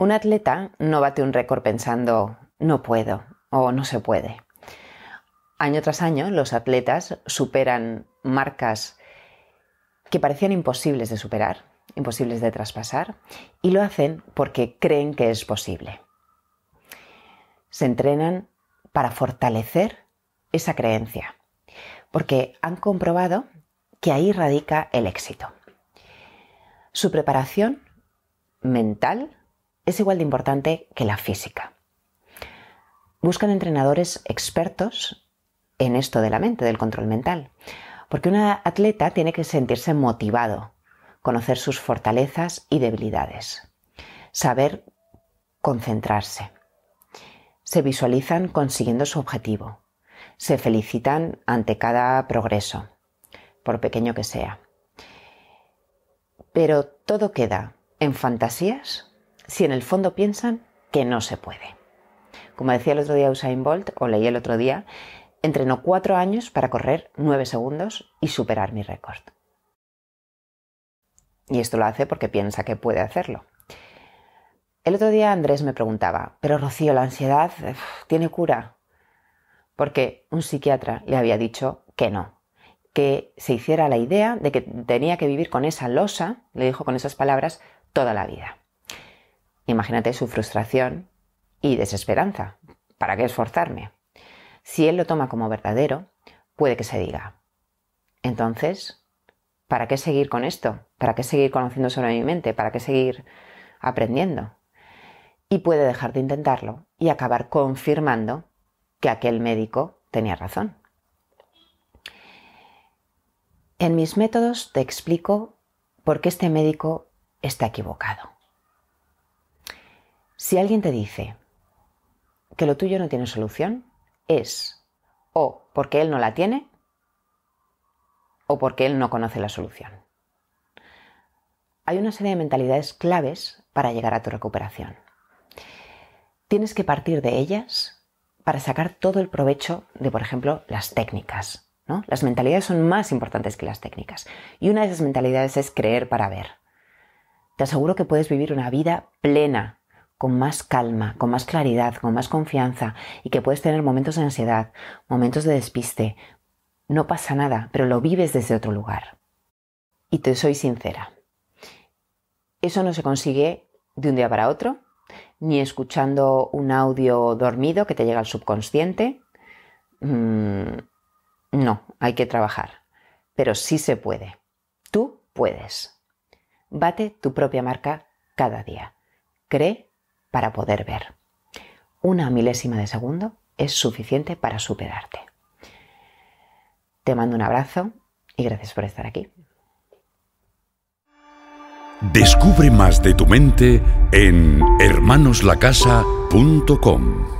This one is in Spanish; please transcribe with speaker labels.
Speaker 1: Un atleta no bate un récord pensando no puedo o no se puede. Año tras año los atletas superan marcas que parecían imposibles de superar, imposibles de traspasar, y lo hacen porque creen que es posible. Se entrenan para fortalecer esa creencia, porque han comprobado que ahí radica el éxito. Su preparación mental es igual de importante que la física. Buscan entrenadores expertos en esto de la mente, del control mental, porque un atleta tiene que sentirse motivado, conocer sus fortalezas y debilidades, saber concentrarse. Se visualizan consiguiendo su objetivo, se felicitan ante cada progreso, por pequeño que sea. Pero todo queda en fantasías si en el fondo piensan que no se puede. Como decía el otro día Usain Bolt, o leí el otro día, entrenó cuatro años para correr nueve segundos y superar mi récord. Y esto lo hace porque piensa que puede hacerlo. El otro día Andrés me preguntaba, pero Rocío, la ansiedad tiene cura. Porque un psiquiatra le había dicho que no, que se hiciera la idea de que tenía que vivir con esa losa, le dijo con esas palabras, toda la vida. Imagínate su frustración y desesperanza. ¿Para qué esforzarme? Si él lo toma como verdadero, puede que se diga, entonces, ¿para qué seguir con esto? ¿Para qué seguir conociendo sobre mi mente? ¿Para qué seguir aprendiendo? Y puede dejar de intentarlo y acabar confirmando que aquel médico tenía razón. En mis métodos te explico por qué este médico está equivocado. Si alguien te dice que lo tuyo no tiene solución, es o porque él no la tiene o porque él no conoce la solución. Hay una serie de mentalidades claves para llegar a tu recuperación. Tienes que partir de ellas para sacar todo el provecho de, por ejemplo, las técnicas. Las mentalidades son más importantes que las técnicas. Y una de esas mentalidades es creer para ver. Te aseguro que puedes vivir una vida plena con más calma, con más claridad, con más confianza y que puedes tener momentos de ansiedad, momentos de despiste. No pasa nada, pero lo vives desde otro lugar. Y te soy sincera, eso no se consigue de un día para otro, ni escuchando un audio dormido que te llega al subconsciente. Mm, no, hay que trabajar, pero sí se puede. Tú puedes. Bate tu propia marca cada día. Cree para poder ver. Una milésima de segundo es suficiente para superarte. Te mando un abrazo y gracias por estar aquí. Descubre más de tu mente en hermanoslacasa.com.